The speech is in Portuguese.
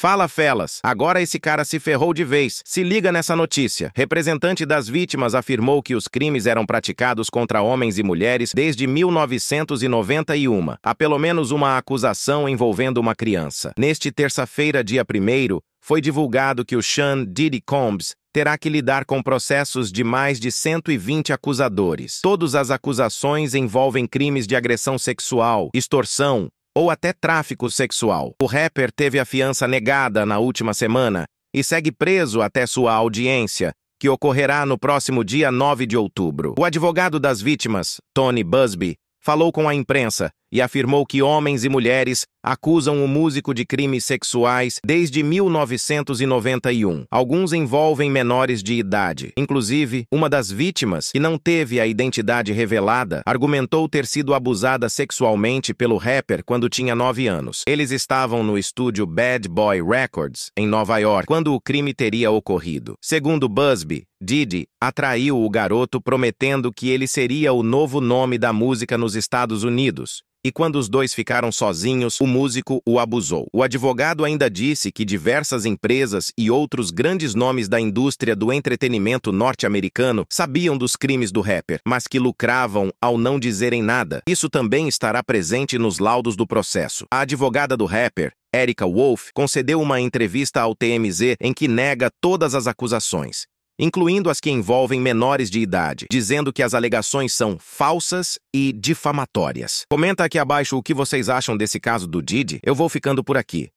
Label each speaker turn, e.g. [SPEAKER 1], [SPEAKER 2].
[SPEAKER 1] Fala, Felas. Agora esse cara se ferrou de vez. Se liga nessa notícia. Representante das vítimas afirmou que os crimes eram praticados contra homens e mulheres desde 1991. Há pelo menos uma acusação envolvendo uma criança. Neste terça-feira, dia 1 foi divulgado que o Sean Diddy Combs terá que lidar com processos de mais de 120 acusadores. Todas as acusações envolvem crimes de agressão sexual, extorsão, ou até tráfico sexual. O rapper teve a fiança negada na última semana e segue preso até sua audiência, que ocorrerá no próximo dia 9 de outubro. O advogado das vítimas, Tony Busby, falou com a imprensa e afirmou que homens e mulheres acusam o músico de crimes sexuais desde 1991. Alguns envolvem menores de idade. Inclusive, uma das vítimas, que não teve a identidade revelada, argumentou ter sido abusada sexualmente pelo rapper quando tinha 9 anos. Eles estavam no estúdio Bad Boy Records, em Nova York, quando o crime teria ocorrido. Segundo Busby, Didi atraiu o garoto prometendo que ele seria o novo nome da música nos Estados Unidos e quando os dois ficaram sozinhos, o músico o abusou. O advogado ainda disse que diversas empresas e outros grandes nomes da indústria do entretenimento norte-americano sabiam dos crimes do rapper, mas que lucravam ao não dizerem nada. Isso também estará presente nos laudos do processo. A advogada do rapper, Erika Wolf concedeu uma entrevista ao TMZ em que nega todas as acusações incluindo as que envolvem menores de idade, dizendo que as alegações são falsas e difamatórias. Comenta aqui abaixo o que vocês acham desse caso do Didi. Eu vou ficando por aqui.